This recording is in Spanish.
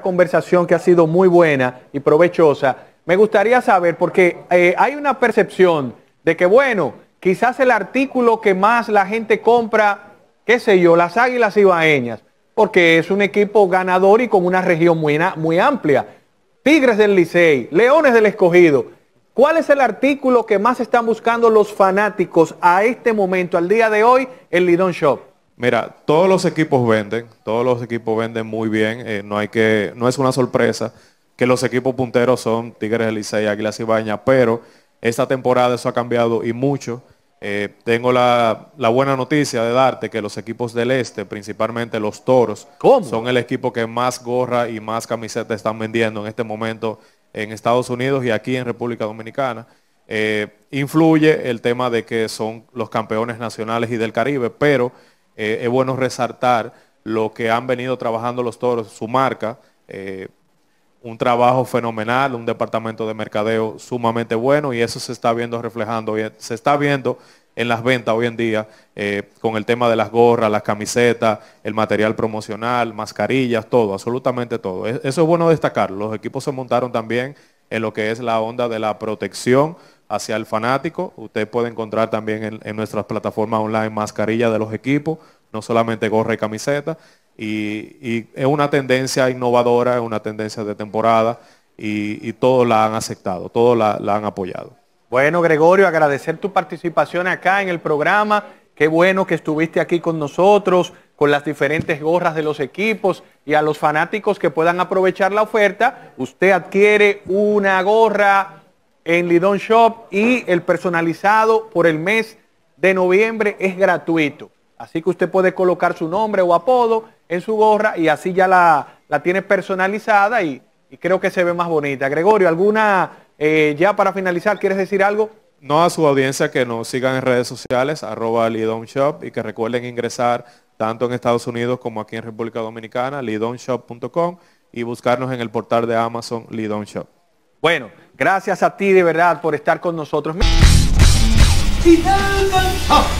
conversación que ha sido muy buena y provechosa. Me gustaría saber, porque eh, hay una percepción de que, bueno, quizás el artículo que más la gente compra, qué sé yo, las Águilas Ibaeñas, porque es un equipo ganador y con una región muy, muy amplia. Tigres del Licey, Leones del Escogido. ¿Cuál es el artículo que más están buscando los fanáticos a este momento, al día de hoy, el Lidón Shop? Mira, todos los equipos venden, todos los equipos venden muy bien, eh, no, hay que, no es una sorpresa que los equipos punteros son Tigres del y Águilas y Baña, pero esta temporada eso ha cambiado y mucho. Eh, tengo la, buena noticia de darte que los equipos del este, principalmente los toros, son el equipo que más gorra y más camiseta están vendiendo en este momento en Estados Unidos y aquí en República Dominicana. Eh, influye el tema de que son los campeones nacionales y del Caribe, pero eh, es bueno resaltar lo que han venido trabajando los toros, su marca, eh, un trabajo fenomenal, un departamento de mercadeo sumamente bueno y eso se está viendo reflejando, se está viendo en las ventas hoy en día eh, con el tema de las gorras, las camisetas, el material promocional, mascarillas, todo, absolutamente todo. E, eso es bueno destacar. Los equipos se montaron también en lo que es la onda de la protección hacia el fanático. Usted puede encontrar también en, nuestras plataformas online mascarillas de los equipos, no solamente gorra y camiseta. Y, es una tendencia innovadora, es una tendencia de temporada y, todos la han aceptado, todos la, la, han apoyado. Bueno, Gregorio, agradecer tu participación acá en el programa. Qué bueno que estuviste aquí con nosotros, con las diferentes gorras de los equipos y a los fanáticos que puedan aprovechar la oferta. Usted adquiere una gorra en Lidon Shop y el personalizado por el mes de noviembre es gratuito. Así que usted puede colocar su nombre o apodo en su gorra y así ya la, tiene personalizada y, creo que se ve más bonita. Gregorio, ¿alguna eh, ya para finalizar quieres decir algo? No a su audiencia que nos sigan en redes sociales, arroba Lidon Shop y que recuerden ingresar tanto en Estados Unidos como aquí en República Dominicana, lidonshop.com y buscarnos en el portal de Amazon Lidon Shop. Bueno, Gracias a ti de verdad por estar con nosotros. ¡ah!